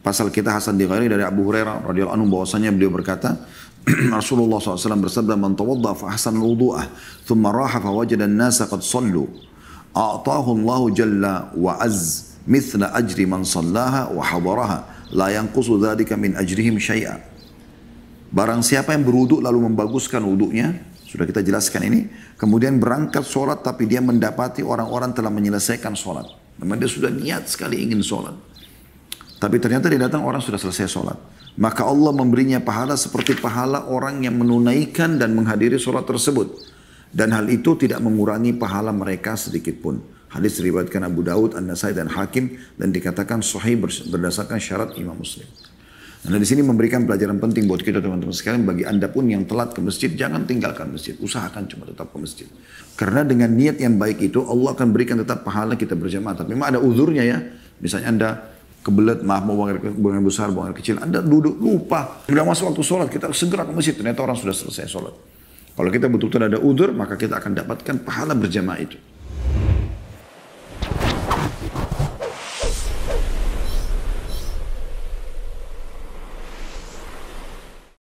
Pasal kita Hasan di dari Abu Hurairah radhiyallahu anhu bahwasanya beliau berkata, Rasulullah SAW bersabda, "Man tawadda fa ahsan wudu'ah, thumma raha fa wajada an-nasa qad sallu, a'tahu jalla wa mithla ajri man sallaha wa hadaraha, la yanqusu min ajrihim syai'a." Barang siapa yang berwuduk lalu membaguskan wuduknya, sudah kita jelaskan ini, kemudian berangkat sholat tapi dia mendapati orang-orang telah menyelesaikan sholat. Memang dia sudah niat sekali ingin sholat. Tapi ternyata dia datang orang sudah selesai sholat. Maka Allah memberinya pahala seperti pahala orang yang menunaikan dan menghadiri sholat tersebut. Dan hal itu tidak mengurangi pahala mereka sedikit pun. Hadis riwayatkan Abu Daud, An-Nasai dan Hakim dan dikatakan sahih berdasarkan syarat Imam Muslim. Nah di sini memberikan pelajaran penting buat kita teman-teman sekalian. Bagi anda pun yang telat ke masjid, jangan tinggalkan masjid. Usahakan cuma tetap ke masjid. Karena dengan niat yang baik itu, Allah akan berikan tetap pahala kita berjamaah. Tapi memang ada uzurnya ya. Misalnya anda kebelet maaf mau buang air besar buang air kecil anda duduk lupa sudah masuk waktu sholat kita segera ke masjid ternyata orang sudah selesai sholat kalau kita betul-betul ada udur maka kita akan dapatkan pahala berjamaah itu